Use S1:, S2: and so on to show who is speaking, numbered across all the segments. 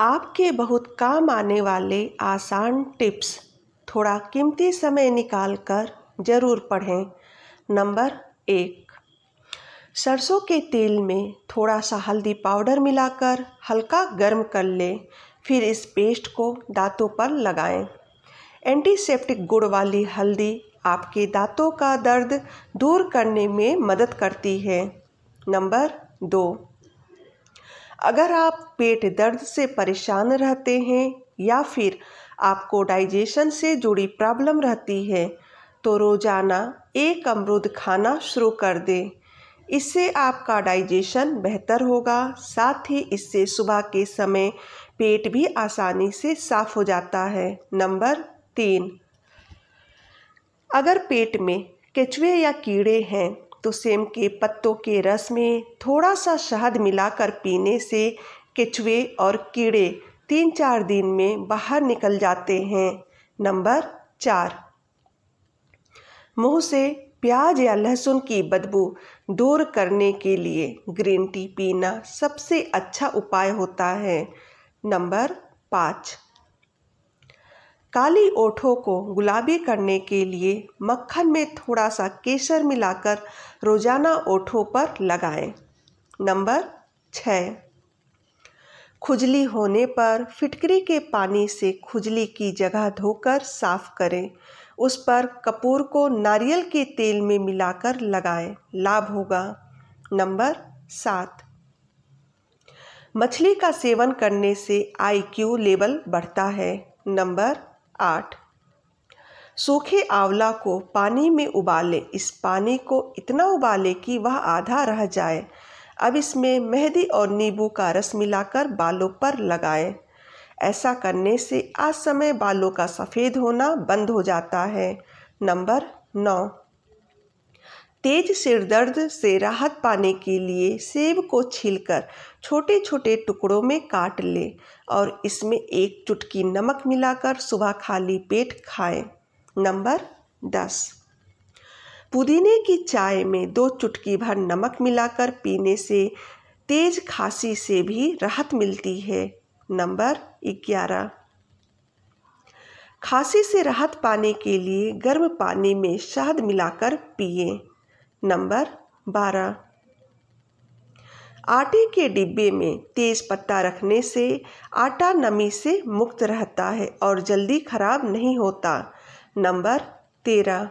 S1: आपके बहुत काम आने वाले आसान टिप्स थोड़ा कीमती समय निकाल कर ज़रूर पढ़ें नंबर एक सरसों के तेल में थोड़ा सा हल्दी पाउडर मिलाकर हल्का गर्म कर लें फिर इस पेस्ट को दांतों पर लगाएं। एंटीसेप्टिक गुड़ वाली हल्दी आपके दांतों का दर्द दूर करने में मदद करती है नंबर दो अगर आप पेट दर्द से परेशान रहते हैं या फिर आपको डाइजेशन से जुड़ी प्रॉब्लम रहती है तो रोज़ाना एक अमरूद खाना शुरू कर दें इससे आपका डाइजेशन बेहतर होगा साथ ही इससे सुबह के समय पेट भी आसानी से साफ हो जाता है नंबर तीन अगर पेट में केचुए या कीड़े हैं तो सेम के पत्तों के रस में थोड़ा सा शहद मिलाकर पीने से केचुए और कीड़े तीन चार दिन में बाहर निकल जाते हैं नंबर चार मुंह से प्याज या लहसुन की बदबू दूर करने के लिए ग्रीन टी पीना सबसे अच्छा उपाय होता है नंबर पाँच काली ओठों को गुलाबी करने के लिए मक्खन में थोड़ा सा केसर मिलाकर रोज़ाना ओठों पर लगाएं। नंबर छ खुजली होने पर फिटकरी के पानी से खुजली की जगह धोकर साफ करें उस पर कपूर को नारियल के तेल में मिलाकर लगाएं लाभ होगा नंबर सात मछली का सेवन करने से आईक्यू लेवल बढ़ता है नंबर आठ सूखे आंवला को पानी में उबालें इस पानी को इतना उबालें कि वह आधा रह जाए अब इसमें मेहंदी और नींबू का रस मिलाकर बालों पर लगाएं ऐसा करने से आज समय बालों का सफ़ेद होना बंद हो जाता है नंबर नौ तेज सिरदर्द से राहत पाने के लिए सेब को छीलकर छोटे छोटे टुकड़ों में काट लें और इसमें एक चुटकी नमक मिलाकर सुबह खाली पेट खाएं। नंबर दस पुदीने की चाय में दो चुटकी भर नमक मिलाकर पीने से तेज खांसी से भी राहत मिलती है नंबर ग्यारह खांसी से राहत पाने के लिए गर्म पानी में शहद मिलाकर पिए नंबर बारह आटे के डिब्बे में तेज पत्ता रखने से आटा नमी से मुक्त रहता है और जल्दी खराब नहीं होता नंबर तेरह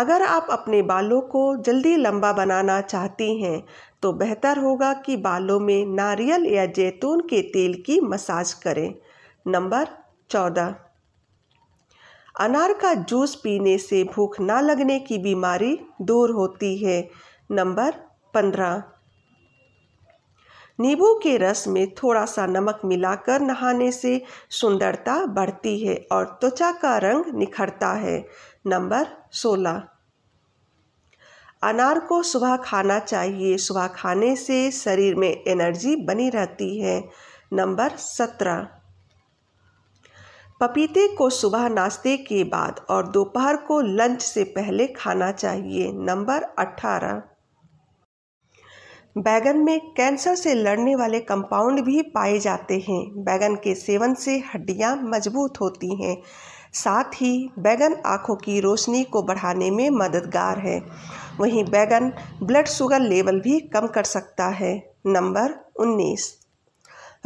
S1: अगर आप अपने बालों को जल्दी लंबा बनाना चाहती हैं तो बेहतर होगा कि बालों में नारियल या जैतून के तेल की मसाज करें नंबर चौदह अनार का जूस पीने से भूख ना लगने की बीमारी दूर होती है नंबर पंद्रह नींबू के रस में थोड़ा सा नमक मिलाकर नहाने से सुंदरता बढ़ती है और त्वचा का रंग निखरता है नंबर सोलह अनार को सुबह खाना चाहिए सुबह खाने से शरीर में एनर्जी बनी रहती है नंबर सत्रह पपीते को सुबह नाश्ते के बाद और दोपहर को लंच से पहले खाना चाहिए नंबर 18 बैगन में कैंसर से लड़ने वाले कंपाउंड भी पाए जाते हैं बैगन के सेवन से हड्डियां मजबूत होती हैं साथ ही बैगन आँखों की रोशनी को बढ़ाने में मददगार है वहीं बैगन ब्लड शुगर लेवल भी कम कर सकता है नंबर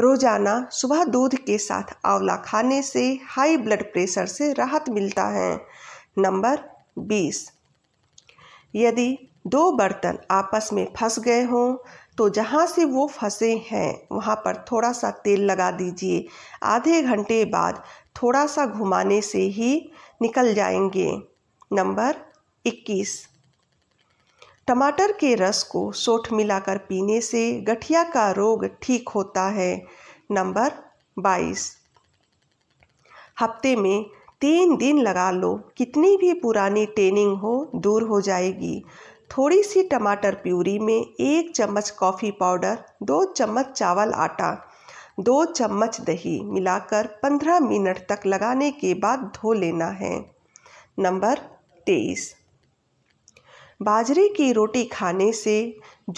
S1: रोज़ाना सुबह दूध के साथ आंवला खाने से हाई ब्लड प्रेशर से राहत मिलता है नंबर बीस यदि दो बर्तन आपस में फंस गए हों तो जहाँ से वो फंसे हैं वहाँ पर थोड़ा सा तेल लगा दीजिए आधे घंटे बाद थोड़ा सा घुमाने से ही निकल जाएंगे नंबर इक्कीस टमाटर के रस को सोठ मिलाकर पीने से गठिया का रोग ठीक होता है नंबर बाईस हफ्ते में तीन दिन लगा लो कितनी भी पुरानी टेनिंग हो दूर हो जाएगी थोड़ी सी टमाटर प्यूरी में एक चम्मच कॉफ़ी पाउडर दो चम्मच चावल आटा दो चम्मच दही मिलाकर पंद्रह मिनट तक लगाने के बाद धो लेना है नंबर तेईस बाजरे की रोटी खाने से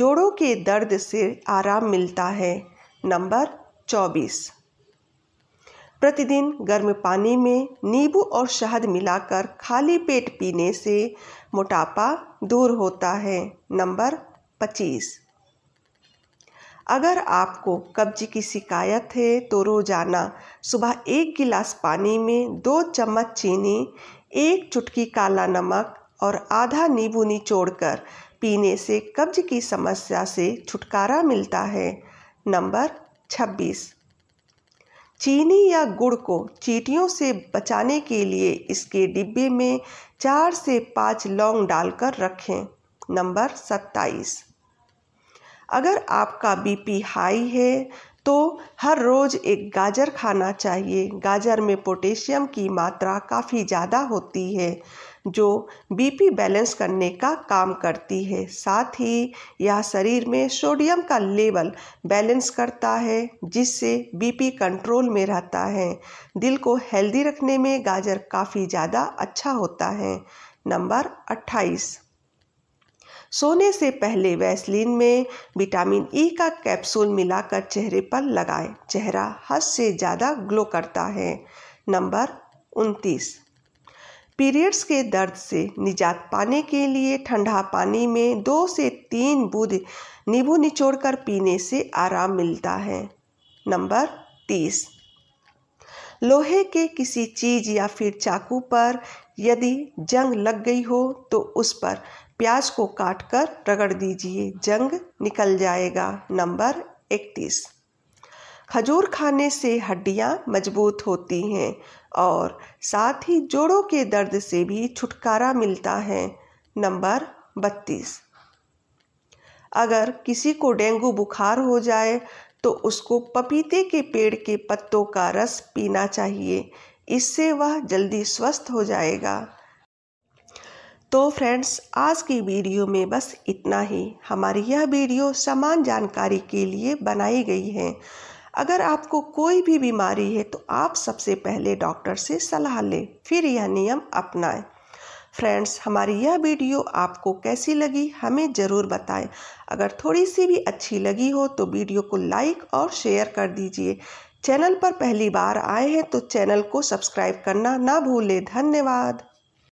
S1: जोड़ों के दर्द से आराम मिलता है नंबर चौबीस प्रतिदिन गर्म पानी में नींबू और शहद मिलाकर खाली पेट पीने से मोटापा दूर होता है नंबर पच्चीस अगर आपको कब्ज की शिकायत है तो रोज़ाना सुबह एक गिलास पानी में दो चम्मच चीनी एक चुटकी काला नमक और आधा नींबू निचोड़ कर पीने से कब्ज की समस्या से छुटकारा मिलता है नंबर 26 चीनी या गुड़ को चीटियों से बचाने के लिए इसके डिब्बे में चार से पाँच लौंग डालकर रखें नंबर 27 अगर आपका बीपी हाई है तो हर रोज़ एक गाजर खाना चाहिए गाजर में पोटेशियम की मात्रा काफ़ी ज़्यादा होती है जो बीपी बैलेंस करने का काम करती है साथ ही यह शरीर में सोडियम का लेवल बैलेंस करता है जिससे बीपी कंट्रोल में रहता है दिल को हेल्दी रखने में गाजर काफ़ी ज़्यादा अच्छा होता है नंबर अट्ठाईस सोने से पहले वैसलीन में विटामिन ई e का कैप्सूल मिलाकर चेहरे पर लगाएं चेहरा हद से ज़्यादा ग्लो करता है नंबर उनतीस पीरियड्स के दर्द से निजात पाने के लिए ठंडा पानी में दो से तीन बूंद नींबू निचोड़कर पीने से आराम मिलता है नंबर तीस लोहे के किसी चीज़ या फिर चाकू पर यदि जंग लग गई हो तो उस पर प्याज को काटकर रगड़ दीजिए जंग निकल जाएगा नंबर इकतीस खजूर खाने से हड्डियाँ मजबूत होती हैं और साथ ही जोड़ों के दर्द से भी छुटकारा मिलता है नंबर बत्तीस अगर किसी को डेंगू बुखार हो जाए तो उसको पपीते के पेड़ के पत्तों का रस पीना चाहिए इससे वह जल्दी स्वस्थ हो जाएगा तो फ्रेंड्स आज की वीडियो में बस इतना ही हमारी यह वीडियो समान जानकारी के लिए बनाई गई है अगर आपको कोई भी बीमारी है तो आप सबसे पहले डॉक्टर से सलाह लें फिर यह नियम अपनाएं फ्रेंड्स हमारी यह वीडियो आपको कैसी लगी हमें ज़रूर बताएं अगर थोड़ी सी भी अच्छी लगी हो तो वीडियो को लाइक और शेयर कर दीजिए चैनल पर पहली बार आए हैं तो चैनल को सब्सक्राइब करना ना भूलें धन्यवाद